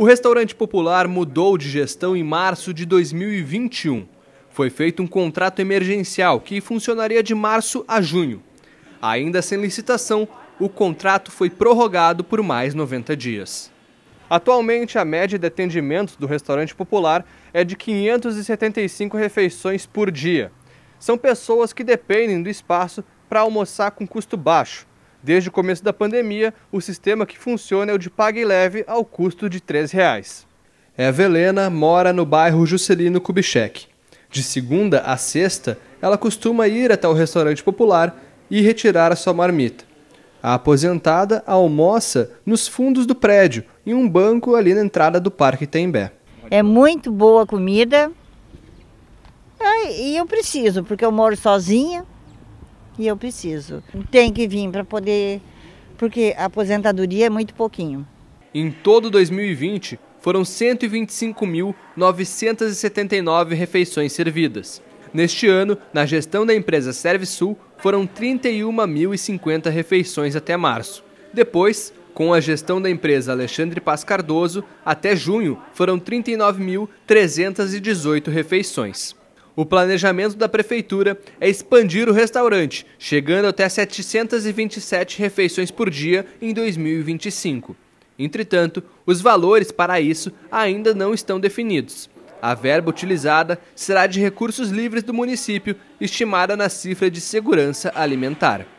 O restaurante popular mudou de gestão em março de 2021. Foi feito um contrato emergencial que funcionaria de março a junho. Ainda sem licitação, o contrato foi prorrogado por mais 90 dias. Atualmente, a média de atendimento do restaurante popular é de 575 refeições por dia. São pessoas que dependem do espaço para almoçar com custo baixo Desde o começo da pandemia, o sistema que funciona é o de pague leve ao custo de R$ reais. Eva é Helena mora no bairro Juscelino Kubitschek. De segunda a sexta, ela costuma ir até o restaurante popular e retirar a sua marmita. A aposentada almoça nos fundos do prédio, em um banco ali na entrada do Parque Tembé. É muito boa a comida. E eu preciso, porque eu moro sozinha e eu preciso. Tem que vir para poder, porque a aposentadoria é muito pouquinho. Em todo 2020, foram 125.979 refeições servidas. Neste ano, na gestão da empresa Servisul, foram 31.050 refeições até março. Depois, com a gestão da empresa Alexandre Paz Cardoso, até junho foram 39.318 refeições. O planejamento da prefeitura é expandir o restaurante, chegando até 727 refeições por dia em 2025. Entretanto, os valores para isso ainda não estão definidos. A verba utilizada será de recursos livres do município, estimada na cifra de segurança alimentar.